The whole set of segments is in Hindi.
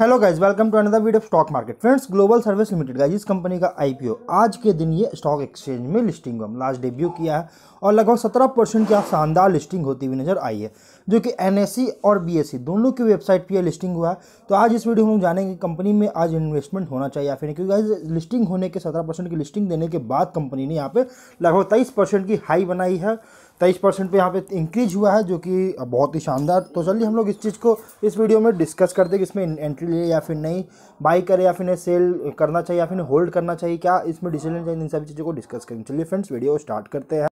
Hello guys welcome to another video stock market friends global service limited guys इस कंपनी का आईपीओ आज के दिन ये स्टॉक एक्सचेंज में लिस्टिंग हुआ लास्ट डेब्यू किया है और लगभग सत्रह परसेंट की शानदार लिस्टिंग होती हुई नजर आई है जो कि एनएससी और बीएससी दोनों की वेबसाइट पर लिस्टिंग हुआ है तो आज इस वीडियो में हम जानेंगे कंपनी में आज इन्वेस्टमेंट होना चाहिए या फिर क्योंकि गाइज लिस्टिंग होने के सत्रह की लिस्टिंग देने के बाद कंपनी ने यहाँ पर लगभग तेईस की हाई बनाई है तेईस परसेंट पर यहाँ पर इंक्रीज हुआ है जो कि बहुत ही शानदार तो चलिए हम लोग इस चीज़ को इस वीडियो में डिस्कस करते हैं कि इसमें एंट्री ले या फिर नहीं बाई करें या फिर सेल करना चाहिए या फिर होल्ड करना चाहिए क्या इसमें डिसीजन चाहिए इन सभी चीज़ों को डिस्कस करें चलिए फ्रेंड्स वीडियो स्टार्ट करते हैं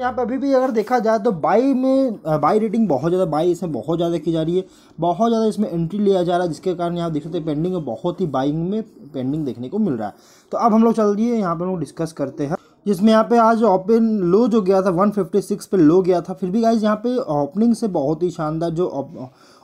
यहाँ पर अभी भी अगर देखा जाए तो बाई में बाई रेटिंग बहुत ज़्यादा बाई इसमें बहुत ज़्यादा की जा रही है बहुत ज़्यादा इसमें एंट्री लिया जा रहा है जिसके कारण यहाँ देख सकते हैं पेंडिंग बहुत ही बाइंग में पेंडिंग देखने को मिल रहा है तो अब हम लोग चल दिए यहाँ पर हम लोग डिस्कस करते हैं जिसमें यहाँ पे आज ओपन लो जो गया था 156 पे लो गया था फिर भी गाइज यहाँ पे ओपनिंग से बहुत ही शानदार जो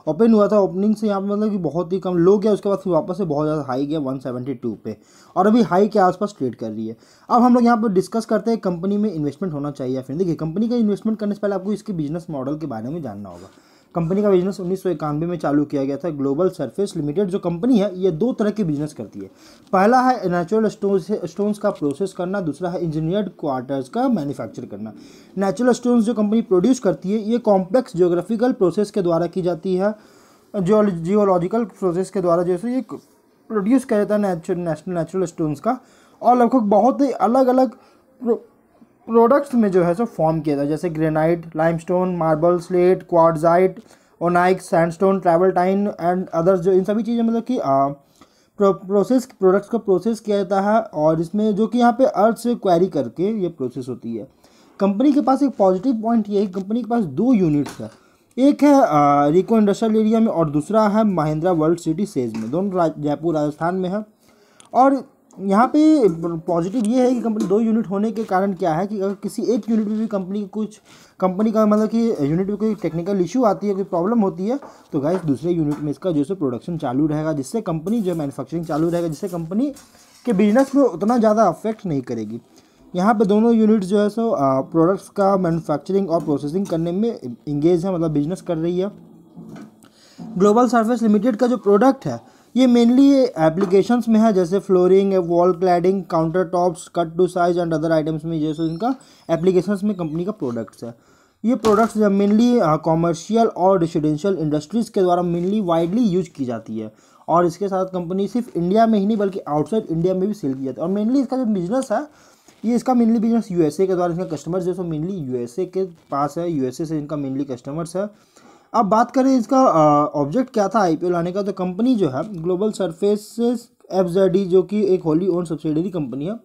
ओपन हुआ था ओपनिंग से यहाँ पर मतलब कि बहुत ही कम लो गया उसके बाद फिर वापस से बहुत ज़्यादा हाई गया 172 पे और अभी हाई के आसपास ट्रेड कर रही है अब हम लोग यहाँ पर डिस्कस करते हैं कंपनी में इन्वेस्टमेंट होना चाहिए या फिर देखिए कंपनी का इन्वेस्टमेंट करने से पहले आपको इसके बिजनेस मॉडल के बारे में जानना होगा कंपनी का बिजनेस उन्नीस में चालू किया गया था ग्लोबल सर्फेस लिमिटेड जो कंपनी है ये दो तरह की बिजनेस करती है पहला है नेचुरल स्टोन स्टोन्स का प्रोसेस करना दूसरा है इंजीनियर्ड क्वार्टर्स का मैन्युफैक्चर करना नेचुरल स्टोन्स जो कंपनी प्रोड्यूस करती है ये कॉम्प्लेक्स जियोग्राफिकल प्रोसेस के द्वारा की जाती है जियोलॉजिकल प्रोसेस के द्वारा जैसे ये प्रोड्यूस किया जाता है नेचुरल नेचुरल स्टोन्स का और लगभग बहुत ही अलग अलग प्रोडक्ट्स में जो है सो फॉर्म किया था जैसे granite limestone marble slate quartzite onyx sandstone टाइन एंड अदर्स जो इन सभी चीज़ें मतलब कि प्रो, प्रोसेस प्रोडक्ट्स को प्रोसेस किया जाता है और इसमें जो कि यहाँ पे अर्थ से क्वेरी करके ये प्रोसेस होती है कंपनी के पास एक पॉजिटिव पॉइंट ये है कंपनी के पास दो यूनिट्स है एक है आ, रिको इंडस्ट्रियल एरिया में और दूसरा है महिंद्रा वर्ल्ड सिटी सेज में दोनों जयपुर राजस्थान में है और यहाँ पे पॉजिटिव ये है कि कंपनी दो यूनिट होने के कारण क्या है कि अगर किसी एक यूनिट में भी कंपनी कुछ कंपनी का मतलब कि यूनिट में कोई टेक्निकल इशू आती है कोई प्रॉब्लम होती है तो गाइस दूसरे यूनिट में इसका जो है प्रोडक्शन चालू रहेगा जिससे कंपनी जो मैनुफैक्चरिंग चालू रहेगा जिससे कंपनी के बिजनेस को उतना ज़्यादा अफेक्ट नहीं करेगी यहाँ पर दोनों यूनिट जो है सो प्रोडक्ट्स का मैनुफैक्चरिंग और प्रोसेसिंग करने में इंगेज है मतलब बिजनेस कर रही है ग्लोबल सर्विस लिमिटेड का जो प्रोडक्ट है ये मेनली एप्लीकेशंस में है जैसे flooring wall cladding counter tops cut to size and other items में जैसे इनका एप्लीकेशंस में कंपनी का प्रोडक्ट्स है ये प्रोडक्ट्स मेनली कॉमर्शियल और रेसिडेंशियल इंडस्ट्रीज़ के द्वारा मेनली वाइडली यूज की जाती है और इसके साथ कंपनी सिर्फ इंडिया में ही नहीं बल्कि आउटसाइड इंडिया में भी सेल की जाती है और मेनली इसका जो बिजनेस है ये इसका मेनली बिजनेस यूएसए के द्वारा इसका कस्टमर्स जो सो मेनली यूएसए के पास है यूएसए से इनका मेनली कस्टमर्स है अब बात करें इसका ऑब्जेक्ट क्या था आईपीओ लाने का तो कंपनी जो है ग्लोबल सर्फेस एफ जो कि एक होली ओन सब्सिडरी कंपनी है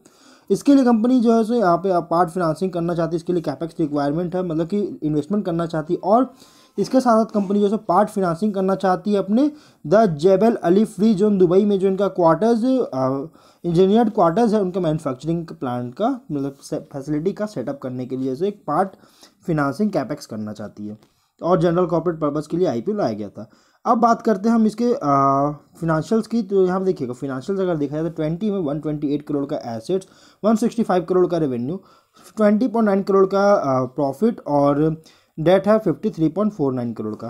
इसके लिए कंपनी जो है सो यहाँ पे पार्ट फिनांसिंग करना चाहती है इसके लिए कैपेक्स रिक्वायरमेंट है मतलब कि इन्वेस्टमेंट करना चाहती है और इसके साथ साथ कंपनी जो है पार्ट फिनांसिंग करना चाहती है अपने the Jebel Ali free zone Dubai में जो इनका क्वार्टर्स इंजीनियर्ड क्वार्टर्स है उनका मैन्युफैक्चरिंग प्लांट का मतलब फैसिलिटी का सेटअप करने के लिए जैसे एक पार्ट फिनांसिंग कैपेक्स करना चाहती है और जनरल कॉर्पोरेट पर्पज़ के लिए आई लाया गया था अब बात करते हैं हम इसके फिनेंशियल्स की तो यहाँ देखिएगा फिनेंशियल्स अगर देखा जाए तो ट्वेंटी में वन ट्वेंटी एट करोड़ का assets one sixty five crore का revenue twenty point nine crore का प्रॉफिट और डेट है fifty three point four nine crore का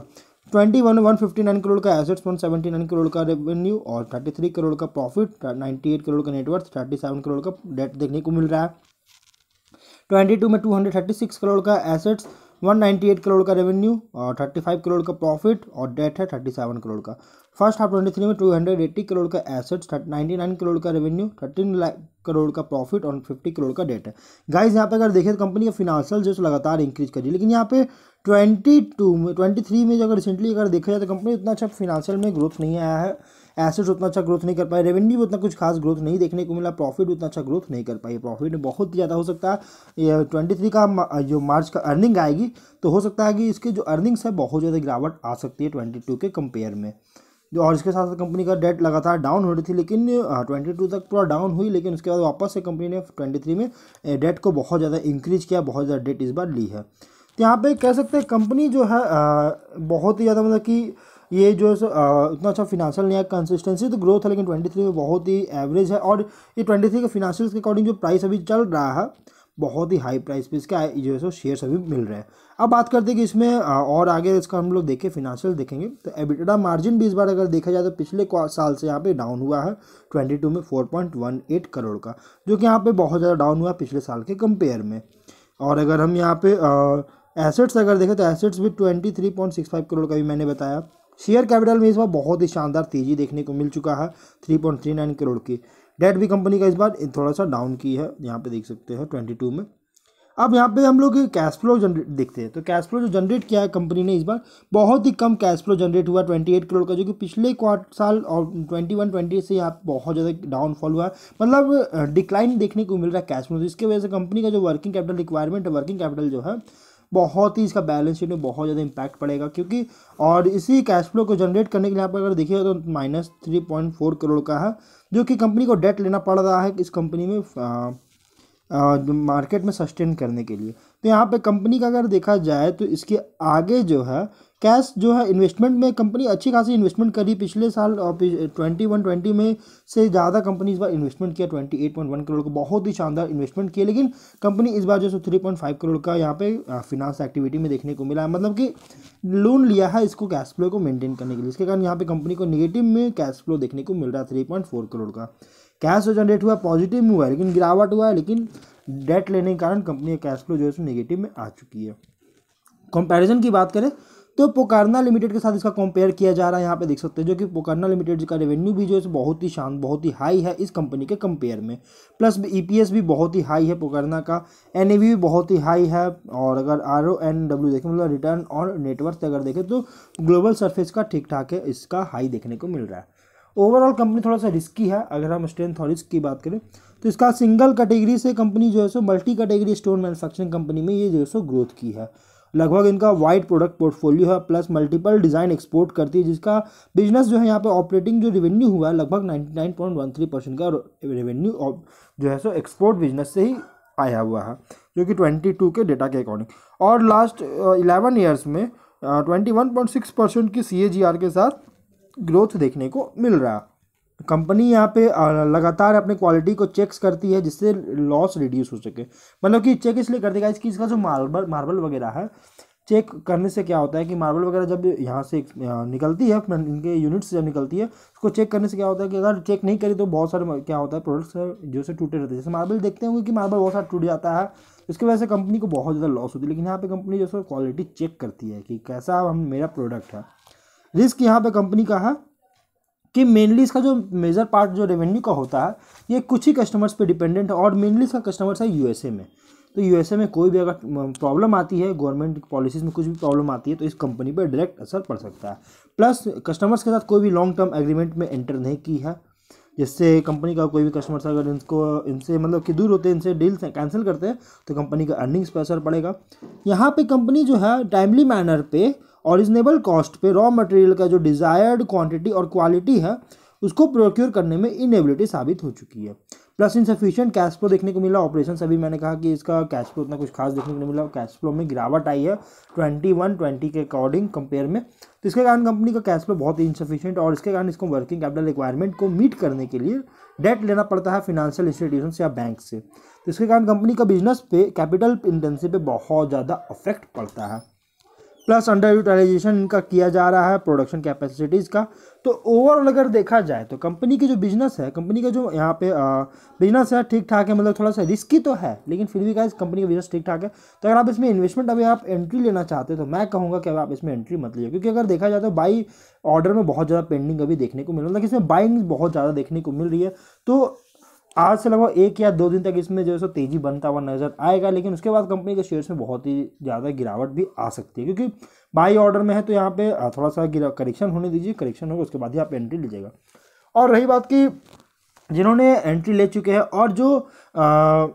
twenty one one fifty nine crore का assets one seventy nine crore का रेवेन्यू और थर्टी थ्री करोड़ का प्रॉफिट नाइन्टी एट करोड़ का नेटवर्थ थर्टी सेवन करोड़ का डेट देखने को मिल रहा है ट्वेंटी टू में two hundred thirty six crore का एसेट्स 198 करोड़ का रेवेन्यू और 35 करोड़ का प्रॉफिट और डेट है 37 करोड़ का फर्स्ट हाफ 23 में 280 करोड़ का एसेट्स 99 करोड़ का रेवेन्यू 13 करोड़ का प्रॉफिट और 50 करोड़ का डेट है गाइस यहाँ पे अगर देखें तो कंपनी का फिनांशियल जो लगातार इंक्रीज कर रही है लेकिन यहाँ पे टू में थ्री में जो अगर रिसेंटली अगर देखा जाए तो कंपनी उतना अच्छा फिनांशियल में ग्रोथ नहीं आया है एसेट्स उतना अच्छा ग्रोथ नहीं कर पाए रेवेन्यू उतना कुछ खास ग्रोथ नहीं देखने को मिला प्रॉफिट उतना अच्छा ग्रोथ नहीं कर पाई प्रॉफिट बहुत ज़्यादा हो सकता है ट्वेंटी थ्री का जो मार्च का अर्निंग आएगी तो हो सकता है कि इसकी जो अर्निंग्स है बहुत ज़्यादा गिरावट आ सकती है ट्वेंटी टू के कंपेयर में जो और इसके साथ साथ कंपनी का डेट लगातार डाउन हो रही थी लेकिन ट्वेंटी टू तक पूरा डाउन हुई लेकिन उसके बाद वापस से कंपनी ने ट्वेंटी थ्री में डेट को बहुत ज़्यादा इंक्रीज किया बहुत ज़्यादा डेट इस बार ली है तो यहाँ पे कह सकते हैं कंपनी जो है बहुत ही ज़्यादा मतलब कि ये जो है इतना अच्छा फिनेंशियल नहीं है कंसिस्टेंसी तो ग्रोथ है लेकिन ट्वेंटी थ्री में बहुत ही एवरेज है और ये ट्वेंटी थ्री के फिनांशियल के अकॉर्डिंग जो प्राइस अभी चल रहा है बहुत ही हाई प्राइस पे इसका जो है सो शेयर्स अभी मिल रहे हैं अब बात करते हैं कि इसमें और आगे इसका हम लोग देखें फिनेंशियल देखेंगे तो एबिटडा मार्जिन भी इस बार अगर देखा जाए तो पिछले साल से यहाँ पे डाउन हुआ है ट्वेंटी टू में four point one eight crore का जो कि यहाँ पे बहुत ज़्यादा डाउन हुआ पिछले साल के कंपेयर में और अगर हम यहाँ पे एसेट्स अगर देखें तो एसेट्स भी फाइव करोड़ का भी मैंने बताया शेयर कैपिटल में इस बार बहुत ही शानदार तेजी देखने को मिल चुका है 3.39 करोड़ की डेट भी कंपनी का इस बार थोड़ा सा डाउन की है यहाँ पे देख सकते हैं 22 में अब यहाँ पे हम लोग कैश फ्लो जनरेट देखते हैं तो कैश फ्लो जो जनरेट किया है कंपनी ने इस बार बहुत ही कम कैश फ्लो जनरेट हुआ ट्वेंटी एट करोड़ का जो कि पिछले क्वार्ट साल और ट्वेंटी वन ट्वेंटी से यहाँ बहुत ज़्यादा डाउनफॉल हुआ है मतलब डिक्लाइन देखने को मिल रहा है कैश फ्लो इसकी वजह से कंपनी का जो वर्किंग कैपिटल रिक्वायरमेंट है वर्किंग कैपिटल जो है बहुत ही इसका बैलेंस शीट में बहुत ज़्यादा इंपैक्ट पड़ेगा क्योंकि और इसी कैश फ्लो को जनरेट करने के लिए आप अगर देखिए तो minus three point four crore का है जो कि कंपनी को डेट लेना पड़ रहा है इस कंपनी में हाँ। मार्केट में सस्टेन करने के लिए तो यहाँ पे कंपनी का अगर देखा जाए तो इसके आगे जो है कैश जो है इन्वेस्टमेंट में कंपनी अच्छी खासी इन्वेस्टमेंट करी पिछले साल ट्वेंटी वन ट्वेंटी में से ज़्यादा कंपनी इस बार इन्वेस्टमेंट किया twenty eight point one crore का बहुत ही शानदार इन्वेस्टमेंट किया लेकिन कंपनी इस बार जो है थ्री पॉइंट फाइव करोड़ का यहाँ पे फिनांस एक्टिविटी में देखने को मिला है मतलब कि लोन लिया है इसको कैश फ्लो को मेनटेन करने के लिए इसके कारण यहाँ पे कंपनी को निगेटिव में कैश फ्लो देखने को मिल रहा है थ्री पॉइंट फोर करोड़ का कैश जो जनरेट हुआ पॉजिटिव में हुआ है लेकिन गिरावट हुआ है लेकिन डेट लेने के कारण कंपनी का कैश फ्लो जो है नेगेटिव में आ चुकी है कंपैरिजन की बात करें तो पोकारना लिमिटेड के साथ इसका कंपेयर किया जा रहा है यहाँ पे देख सकते हैं जो कि पोकारना लिमिटेड का रेवेन्यू भी जो है बहुत ही शांत बहुत ही हाई है इस कंपनी के कंपेयर में प्लस ईपीएस e भी बहुत ही हाई है पोकारना का एनएवी भी बहुत ही हाई है और अगर आर ओ एन डब्ल्यू देखें मतलब रिटर्न और नेटवर्क अगर देखें तो ग्लोबल सर्फेस का ठीक ठाक है इसका हाई देखने को मिल रहा है ओवरऑल तो कंपनी थोड़ा सा रिस्की है अगर हम स्ट्रेंथ और रिस्क की बात करें तो इसका सिंगल कैटेगरी से कंपनी जो है सो multi category stone manufacturing company में ये जो है सो ग्रोथ की है लगभग इनका वाइड प्रोडक्ट पोर्टफोलियो है प्लस मल्टीपल डिज़ाइन एक्सपोर्ट करती है जिसका बिजनेस जो है यहाँ पे ऑपरेटिंग जो रेवेन्यू हुआ है लगभग ninety nine point one three percent का रेवेन्यू जो है सो एक्सपोर्ट बिजनेस से ही आया हुआ है जो कि ट्वेंटी टू के डेटा के अकॉर्डिंग और लास्ट इलेवन ईयर्स में twenty one point six percent की सी के साथ ग्रोथ देखने को मिल रहा कंपनी यहाँ पे लगातार अपने क्वालिटी को चेक्स करती है जिससे लॉस रिड्यूस हो सके मतलब कि चेक इसलिए करती है कि इसका जो मार्बल मार्बल वगैरह है चेक करने से क्या होता है कि मार्बल वगैरह जब यहाँ से निकलती है इनके यूनिट से जब निकलती है उसको चेक करने से क्या होता है कि अगर चेक नहीं करी तो बहुत सारे क्या होता है प्रोडक्ट्स जो से टूटे रहते हैं जैसे मार्बल देखते होंगे कि मार्बल बहुत सारा टूट जाता है इसकी वजह से कंपनी को बहुत ज़्यादा लॉस होती है लेकिन यहाँ पर कंपनी जो क्वालिटी चेक करती है कि कैसा हम मेरा प्रोडक्ट है रिस्क यहाँ पे कंपनी का है कि मेनली इसका जो मेजर पार्ट जो रेवेन्यू का होता है ये कुछ ही कस्टमर्स पे डिपेंडेंट है और मेनली इसका कस्टमर्स है यूएसए में तो यूएसए में कोई भी अगर प्रॉब्लम आती है गवर्नमेंट पॉलिसीज़ में कुछ भी प्रॉब्लम आती है तो इस कंपनी पर डायरेक्ट असर पड़ सकता है प्लस कस्टमर्स के साथ कोई भी लॉन्ग टर्म एग्रीमेंट में एंटर नहीं की है जिससे कंपनी का कोई भी कस्टमर्स अगर इनको इनसे मतलब कि दूर होते हैं इनसे डील कैंसिल करते हैं तो कंपनी का अर्निंग्स पर असर पड़ेगा यहाँ पे कंपनी जो है टाइमली मैनर पे और रिजनेबल कॉस्ट पे रॉ मटेरियल का जो डिज़ायर्ड क्वांटिटी और क्वालिटी है उसको प्रोक्योर करने में इनएबिलिटी साबित हो चुकी है प्लस इनसफिशियंट कैश फ्लो देखने को मिला ऑपरेशन अभी मैंने कहा कि इसका कैश फ्लो उतना कुछ खास देखने को नहीं मिला कैश फ्लो में गिरावट आई है ट्वेंटी वन ट्वेंटी के अकॉर्डिंग कंपेयर में तो इसके कारण कंपनी का कैश फ्लो बहुत ही इनसफिशियंट और इसके कारण इसको वर्किंग कैपिटल रिक्वायरमेंट को मीट करने के लिए डेट लेना पड़ता है फिनेंशियल इंस्टीट्यूशन या बैंक से तो इसके कारण कंपनी का बिजनेस पे कैपिटल इंटेंसिव पे बहुत ज़्यादा अफेक्ट पड़ता है प्लस अंडर यूटिलाइजेशन इनका किया जा रहा है प्रोडक्शन कैपेसिटीज़ का तो ओवरऑल अगर देखा जाए तो कंपनी की जो बिजनेस है कंपनी का जो यहाँ पे बिजनेस है ठीक ठाक है मतलब थोड़ा सा रिस्की तो है लेकिन फिर भी क्या कंपनी का बिजनेस ठीक ठाक है तो अगर आप इसमें इन्वेस्टमेंट अभी आप एंट्री लेना चाहते हो तो मैं कहूँगा कि आप इसमें एंट्री मत लीजिए क्योंकि अगर देखा जाए तो बाई ऑर्डर में बहुत ज़्यादा पेंडिंग अभी देखने को मिल रहा है मतलब इसमें बाइंग बहुत ज़्यादा देखने को मिल रही है तो आज से लगभग एक या दो दिन तक इसमें जो है सो तेज़ी बनता हुआ नजर आएगा लेकिन उसके बाद कंपनी के शेयर्स में बहुत ही ज़्यादा गिरावट भी आ सकती है क्योंकि बाई ऑर्डर में है तो यहाँ पे थोड़ा सा करेक्शन होने दीजिए करेक्शन होगा उसके बाद ही आप एंट्री लीजिएगा और रही बात की जिन्होंने एंट्री ले चुके हैं और जो आ,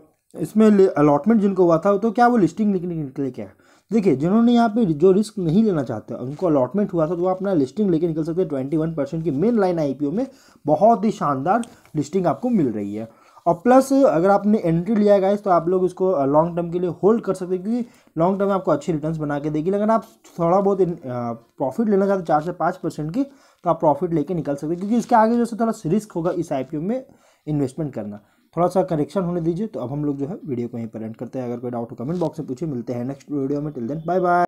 इसमें अलॉटमेंट जिनको हुआ था तो क्या वो लिस्टिंग निकली निकले क्या है देखिए जिन्होंने यहाँ पे जो रिस्क नहीं लेना चाहते उनको अलॉटमेंट हुआ था तो वो अपना लिस्टिंग लेके निकल सकते हैं ट्वेंटी वन परसेंट की मेन लाइन आईपीओ में बहुत ही शानदार लिस्टिंग आपको मिल रही है और प्लस अगर आपने एंट्री लिया है तो आप लोग इसको लॉन्ग टर्म के लिए होल्ड कर सकते हैं क्योंकि लॉन्ग टर्म में आपको अच्छे रिटर्न्स बना के देगी लेकिन आप थोड़ा बहुत प्रॉफिट लेना चाहते चार से पाँच परसेंट की तो आप प्रॉफिट लेके निकल सकते हैं क्योंकि इसके आगे जैसे थोड़ा रिस्क होगा इस आई में इन्वेस्टमेंट करना थोड़ा सा करेक्शन होने दीजिए तो अब हम लोग जो है वीडियो को यहीं पर एंड करते हैं अगर कोई डाउट हो कमेंट बॉक्स में पूछे मिलते हैं नेक्स्ट वीडियो में टिल देन बाय बाय